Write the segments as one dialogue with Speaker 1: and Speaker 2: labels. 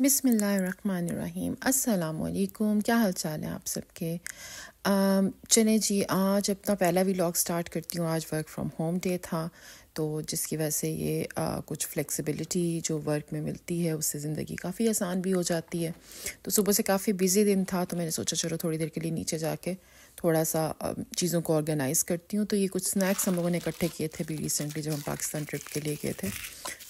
Speaker 1: बिसमीम् अलकुम क्या हाल चाल है आप सबके चले जी आज अपना पहला व्लॉग स्टार्ट करती हूँ आज वर्क फ्रॉम होम डे था तो जिसकी वजह से ये आ, कुछ फ्लेक्सिबिलिटी जो वर्क में मिलती है उससे ज़िंदगी काफ़ी आसान भी हो जाती है तो सुबह से काफ़ी बिजी दिन था तो मैंने सोचा चलो थोड़ी देर के लिए नीचे जाके थोड़ा सा चीज़ों को ऑर्गेनाइज़ करती हूँ तो ये कुछ स्नैक्स हम लोगों ने इकट्ठे किए थे भी रिसेंटली जब हम पाकिस्तान ट्रिप के लिए गए थे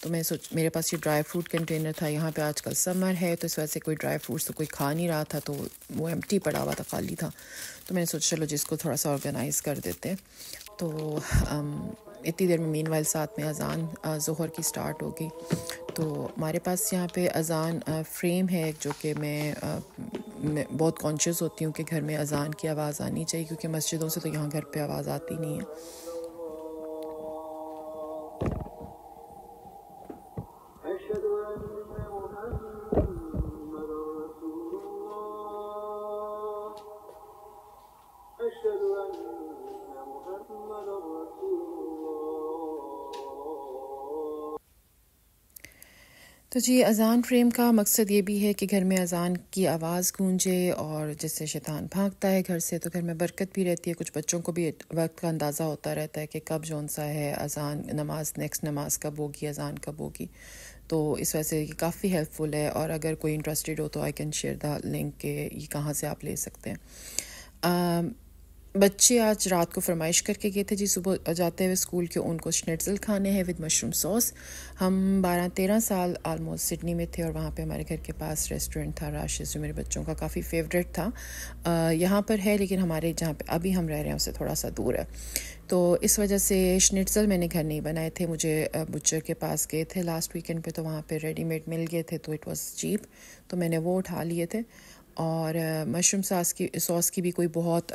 Speaker 1: तो मैं सोच मेरे पास ये ड्राई फ्रूट कंटेनर था यहाँ पे आजकल समर है तो इस वजह से कोई ड्राई फ्रूट्स तो कोई खा नहीं रहा था तो वो एम पड़ा हुआ था खाली था तो मैंने सोचा चलो जिसको थोड़ा सा ऑर्गेनाइज़ कर देते तो आम, इतनी देर में मीन वाइल साथ में अजान जहर की स्टार्ट होगी तो हमारे पास यहाँ पे अजान फ्रेम है जो कि मैं मैं बहुत कॉन्शियस होती हूँ कि घर में अजान की आवाज़ आनी चाहिए क्योंकि मस्जिदों से तो यहाँ घर पे आवाज़ आती नहीं है तो जी अजान फ्रेम का मकसद ये भी है कि घर में अजान की आवाज़ गूंजे और जैसे शैतान भागता है घर से तो घर में बरकत भी रहती है कुछ बच्चों को भी वक्त का अंदाज़ा होता रहता है कि कब जौन सा है अजान नमाज नेक्स्ट नमाज कब होगी अजान कब होगी तो इस वजह से ये काफ़ी हेल्पफुल है और अगर कोई इंटरेस्टेड हो तो I can share the link के ये कहाँ से आप ले सकते हैं बच्चे आज रात को फरमाइश करके गए थे जी सुबह जाते हुए स्कूल के उनको स्नेटल खाने हैं विद मशरूम सॉस हम बारह तेरह साल आलमोस्ट सिडनी में थे और वहाँ पे हमारे घर के पास रेस्टोरेंट था राशि जो मेरे बच्चों का काफ़ी फेवरेट था यहाँ पर है लेकिन हमारे जहाँ पे अभी हम रह रहे हैं उससे थोड़ा सा दूर है तो इस वजह से स्नेटल मैंने घर नहीं बनाए थे मुझे बुचर के पास गए थे लास्ट वीकेंड पर तो वहाँ पर रेडीमेड मिल गए थे तो इट वॉज़ चीप तो मैंने वो उठा लिए थे और मशरूम सॉस की सॉस की भी कोई बहुत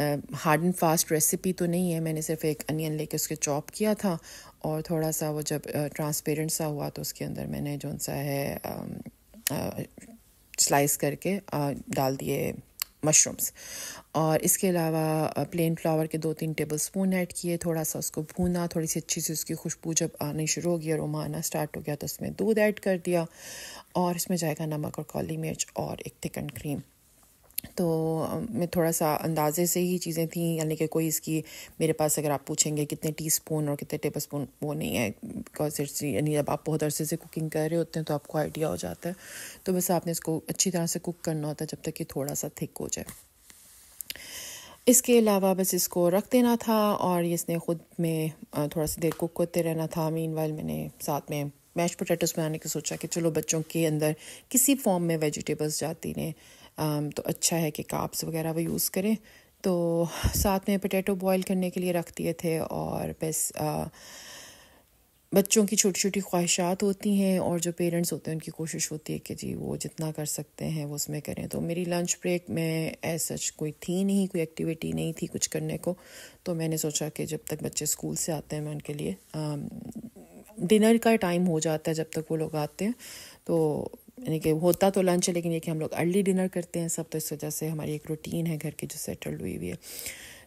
Speaker 1: हार्ड एंड फास्ट रेसिपी तो नहीं है मैंने सिर्फ एक अनियन लेके उसके चॉप किया था और थोड़ा सा वो जब ट्रांसपेरेंट सा हुआ तो उसके अंदर मैंने जो सा है स्लाइस करके डाल दिए मशरूम्स और इसके अलावा प्लेन फ्लावर के दो तीन टेबल स्पून ऐड किए थोड़ा सा उसको भूना थोड़ी सी अच्छी सी उसकी खुशबू जब आनी शुरू हो गई और उमाना स्टार्ट हो गया तो उसमें दूध ऐड कर दिया और इसमें जाएगा नमक और काली मिर्च और एक थिकन क्रीम तो मैं थोड़ा सा अंदाज़े से ही चीज़ें थी यानी कि कोई इसकी मेरे पास अगर आप पूछेंगे कितने टी स्पून और कितने टेबल स्पून वो नहीं है बिकॉज इट्स यानी जब आप बहुत अरसे से कुकिंग कर रहे होते हैं तो आपको आइडिया हो जाता है तो बस आपने इसको अच्छी तरह से कुक करना होता है जब तक कि थोड़ा सा थिक हो जाए इसके अलावा बस इसको रख देना था और इसने ख़ुद में थोड़ा सा देर कुक करते रहना था मीन वाइल मैंने साथ में मैश पोटैटोस बनाने की सोचा कि चलो बच्चों के अंदर किसी फॉर्म में वेजिटेबल्स जाती ने तो अच्छा है कि काप्स वगैरह वो यूज़ करें तो साथ में पोटैटो बॉईल करने के लिए रख दिए थे और बस बच्चों की छोटी छोटी ख्वाहिशात होती हैं और जो पेरेंट्स होते हैं उनकी कोशिश होती है कि जी वो जितना कर सकते हैं वो उसमें करें तो मेरी लंच ब्रेक में एज सच कोई थी नहीं कोई एक्टिविटी नहीं थी कुछ करने को तो मैंने सोचा कि जब तक बच्चे स्कूल से आते हैं मैं उनके लिए डिनर का टाइम हो जाता है जब तक वो लोग आते हैं तो यानी कि होता तो लंच है लेकिन ये कि हम लोग अर्ली डिनर करते हैं सब तो इस वजह से हमारी एक रूटीन है घर की जो सेटल्ड हुई हुई है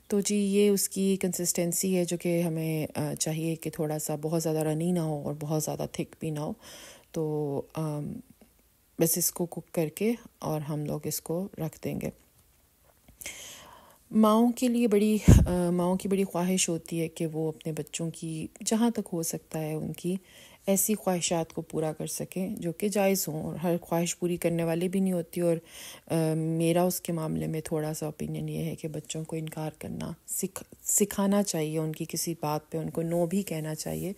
Speaker 1: तो जी ये उसकी कंसिस्टेंसी है जो कि हमें चाहिए कि थोड़ा सा बहुत ज़्यादा रनी ना हो और बहुत ज़्यादा थिक भी ना हो तो बस इसको कुक करके और हम लोग इसको रख देंगे माओ के लिए बड़ी माओ की बड़ी ख्वाहिश होती है कि वो अपने बच्चों की जहाँ तक हो सकता है उनकी ऐसी ख्वाहिशात को पूरा कर सकें जो कि जायज़ हों और हर ख्वाहिश पूरी करने वाली भी नहीं होती और आ, मेरा उसके मामले में थोड़ा सा ओपिनियन ये है कि बच्चों को इनकार करना सिख सिखाना चाहिए उनकी किसी बात पे उनको नो भी कहना चाहिए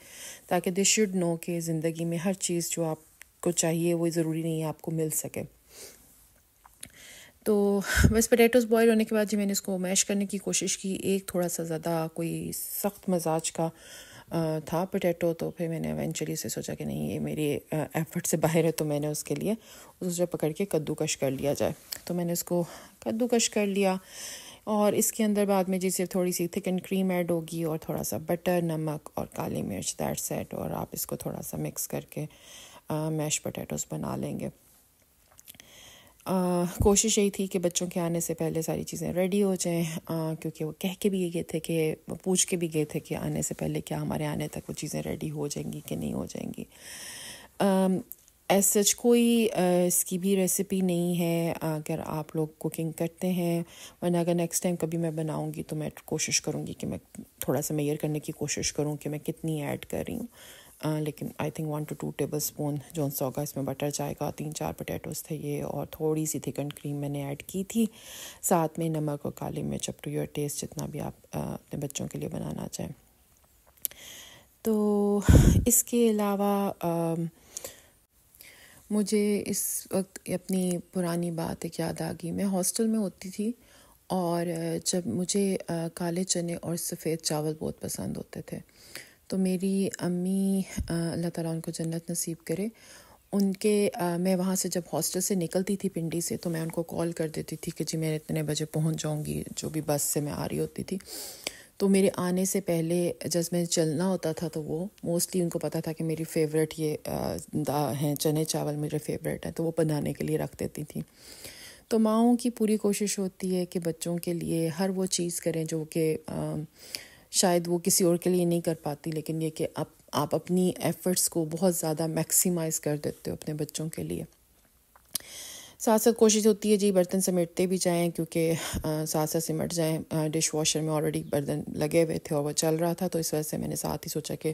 Speaker 1: ताकि दे शुड नो कि ज़िंदगी में हर चीज़ जो आपको चाहिए वो ज़रूरी नहीं है आपको मिल सके तो बस पटेटोज़ बॉयल होने के बाद जी मैंने इसको मैश करने की कोशिश की एक थोड़ा सा ज़्यादा कोई सख्त मजाज का था पोटैटो तो फिर मैंने एवेंचुअली से सोचा कि नहीं ये मेरी एफर्ट से बाहर है तो मैंने उसके लिए उसे पकड़ के कद्दूकश कर लिया जाए तो मैंने उसको कद्दूकश कर लिया और इसके अंदर बाद में जी सिर्फ थोड़ी सी थिकन क्रीम ऐड होगी और थोड़ा सा बटर नमक और काली मिर्च दैट सेट और आप इसको थोड़ा सा मिक्स करके मैश पोटैटोज़ बना लेंगे कोशिश यही थी कि बच्चों के आने से पहले सारी चीज़ें रेडी हो जाएं क्योंकि वो कह के भी गए थे कि पूछ के भी गए थे कि आने से पहले क्या हमारे आने तक वो चीज़ें रेडी हो जाएंगी कि नहीं हो जाएंगी ऐसा सच कोई आ, इसकी भी रेसिपी नहीं है अगर आप लोग कुकिंग करते हैं वरना अगर नेक्स्ट टाइम कभी मैं बनाऊँगी तो मैं कोशिश करूँगी कि मैं थोड़ा सा मैयर करने की कोशिश करूँ कि मैं कितनी ऐड कर रही हूँ लेकिन I think one to two tablespoon जो होगा इसमें बटर जाएगा तीन चार पोटैटोस थे ये और थोड़ी सी थिकन क्रीम मैंने ऐड की थी साथ में नमक और काली मिर्च अप टू योर टेस्ट जितना भी आप अपने बच्चों के लिए बनाना चाहें तो इसके अलावा मुझे इस वक्त अपनी पुरानी बात एक याद आ गई मैं हॉस्टल में होती थी और जब मुझे काले चने और सफ़ेद चावल बहुत पसंद होते थे तो मेरी अम्मी अल्लाह ताला उनको जन्नत नसीब करे उनके आ, मैं वहाँ से जब हॉस्टल से निकलती थी पिंडी से तो मैं उनको कॉल कर देती थी कि जी मैं इतने बजे पहुँच जाऊँगी जो भी बस से मैं आ रही होती थी तो मेरे आने से पहले जब मैं चलना होता था तो वो मोस्टली उनको पता था कि मेरी फेवरेट ये हैं चने चावल मेरे फेवरेट हैं तो वो बनाने के लिए रख देती थी तो माओं की पूरी कोशिश होती है कि बच्चों के लिए हर वो चीज़ करें जो कि शायद वो किसी और के लिए नहीं कर पाती लेकिन ये कि आप आप अपनी एफ़र्ट्स को बहुत ज़्यादा मैक्सिमाइज़ कर देते हो अपने बच्चों के लिए साथ साथ कोशिश होती है जी बर्तन समेटते भी जाएं क्योंकि साथ साथ सिमट जाएं डिश वॉशर में ऑलरेडी बर्तन लगे हुए थे और वो चल रहा था तो इस वजह से मैंने साथ ही सोचा कि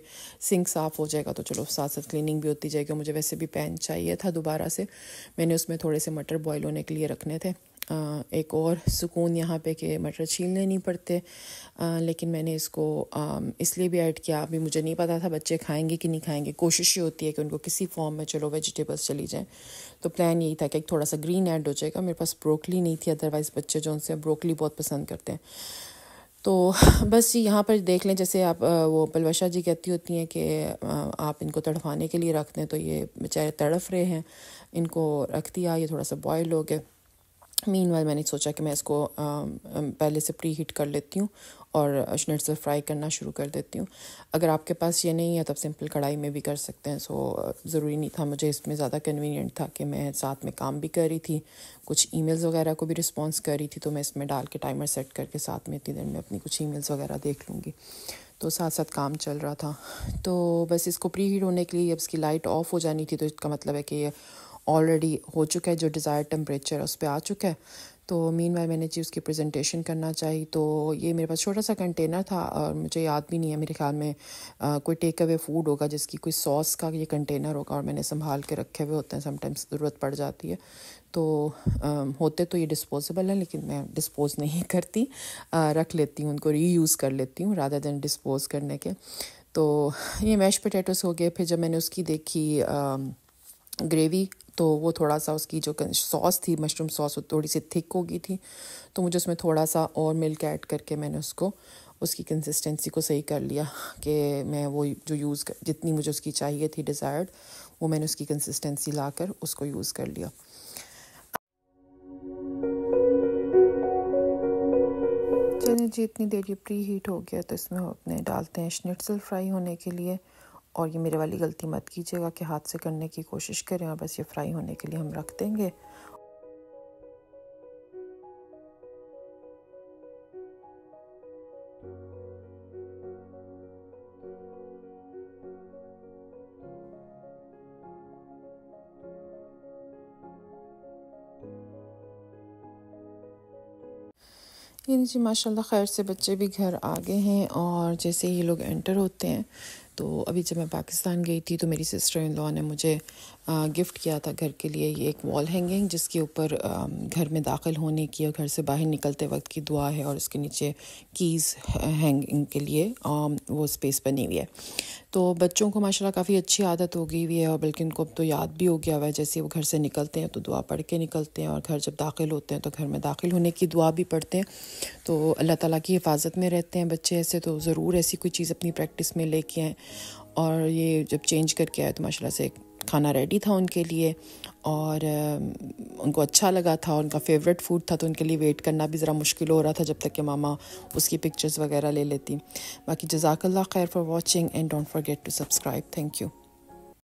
Speaker 1: सिंक साफ़ हो जाएगा तो चलो साथ साथ क्लीनिंग भी होती जाएगी मुझे वैसे भी पैन चाहिए था दोबारा से मैंने उसमें थोड़े से मटर बॉयल होने के लिए रखने थे एक और सुकून यहाँ पे कि मटर छीलने नहीं पड़ते लेकिन मैंने इसको इसलिए भी ऐड किया अभी मुझे नहीं पता था बच्चे खाएंगे कि नहीं खाएंगे कोशिश ये होती है कि उनको किसी फॉर्म में चलो वेजिटेबल्स चली जाएँ तो प्लान यही था कि एक थोड़ा सा ग्रीन ऐड हो जाएगा मेरे पास ब्रोकली नहीं थी अदरवाइज़ बच्चे जो उनसे ब्रोकली बहुत पसंद करते हैं तो बस यहाँ पर देख लें जैसे आप वो बलवशा जी कहती होती हैं कि आप इनको तड़फाने के लिए रख दें तो ये बेचारे तड़फ रहे हैं इनको रख दिया ये थोड़ा सा बॉयल हो गया मीन वाल मैंने सोचा कि मैं इसको पहले से प्री हीट कर लेती हूँ और स्निट्ज़ल फ्राई करना शुरू कर देती हूँ अगर आपके पास ये नहीं है तब सिंपल कढ़ाई में भी कर सकते हैं सो ज़रूरी नहीं था मुझे इसमें ज़्यादा कन्वीनियंट था कि मैं साथ में काम भी कर रही थी कुछ ईमेल्स वगैरह को भी रिस्पॉन्स कर रही थी तो मैं इसमें डाल के टाइमर सेट करके साथ में इतनी देर में अपनी कुछ ई वगैरह देख लूँगी तो साथ साथ काम चल रहा था तो बस इसको प्री हीट होने के लिए अब इसकी लाइट ऑफ हो जानी थी तो इसका मतलब है कि ऑलरेडी हो चुका है जो डिज़ायर टेम्परेचर उस पर आ चुका है तो मीन वाइल मैंने जी उसकी प्रेजेंटेशन करना चाहिए तो ये मेरे पास छोटा सा कंटेनर था और मुझे याद भी नहीं है मेरे ख्याल में आ, कोई टेक अवे फूड होगा जिसकी कोई सॉस का ये कंटेनर होगा और मैंने संभाल के रखे हुए होते हैं समटाइम्स ज़रूरत पड़ जाती है तो आ, होते तो ये डिस्पोजेबल हैं लेकिन मैं डिस्पोज नहीं करती आ, रख लेती हूँ उनको री कर लेती हूँ राधा दैन डिस्पोज करने के तो ये मैश पोटैटोस हो गए फिर जब मैंने उसकी देखी ग्रेवी तो वो थोड़ा सा उसकी जो सॉस थी मशरूम सॉस वो थोड़ी सी थिक हो गई थी तो मुझे उसमें थोड़ा सा और मिल्क ऐड करके मैंने उसको उसकी कंसिस्टेंसी को सही कर लिया कि मैं वो जो यूज़ कर जितनी मुझे उसकी चाहिए थी डिज़ायर्ड वो मैंने उसकी कंसिस्टेंसी ला कर उसको यूज़ कर लिया चलिए जी इतनी देर ये प्री हीट हो गया तो इसमें हम अपने डालते हैं स्निट्सल फ्राई होने के लिए और ये मेरे वाली गलती मत कीजिएगा कि हाथ से करने की कोशिश करें और बस ये फ्राई होने के लिए हम रख देंगे ये जी माशाल्लाह खैर से बच्चे भी घर आ गए हैं और जैसे ये लोग एंटर होते हैं तो अभी जब मैं पाकिस्तान गई थी तो मेरी सिस्टर इन लॉ ने मुझे गिफ्ट किया था घर के लिए ये एक वॉल हैंगिंग जिसके ऊपर घर में दाखिल होने की और घर से बाहर निकलते वक्त की दुआ है और उसके नीचे कीज़ हैंगिंग के लिए वो स्पेस बनी हुई है तो बच्चों को माशाल्लाह काफ़ी अच्छी आदत हो गई हुई है और बल्कि उनको अब तो याद भी हो गया हुआ है जैसे वो घर से निकलते हैं तो दुआ पढ़ के निकलते हैं और घर जब दाखिल होते हैं तो घर में दाखिल होने की दुआ भी पढ़ते हैं तो अल्लाह ताला की हिफाजत में रहते हैं बच्चे ऐसे तो ज़रूर ऐसी कोई चीज़ अपनी प्रैक्टिस में लेके आएँ और ये जब चेंज करके आए तो माशाल्लाह से खाना रेडी था उनके लिए और उनको अच्छा लगा था उनका फेवरेट फूड था तो उनके लिए वेट करना भी ज़रा मुश्किल हो रहा था जब तक कि मामा उसकी पिक्चर्स वगैरह ले लेती बाकी जजाकल्ला खैर for watching and don't forget to subscribe thank you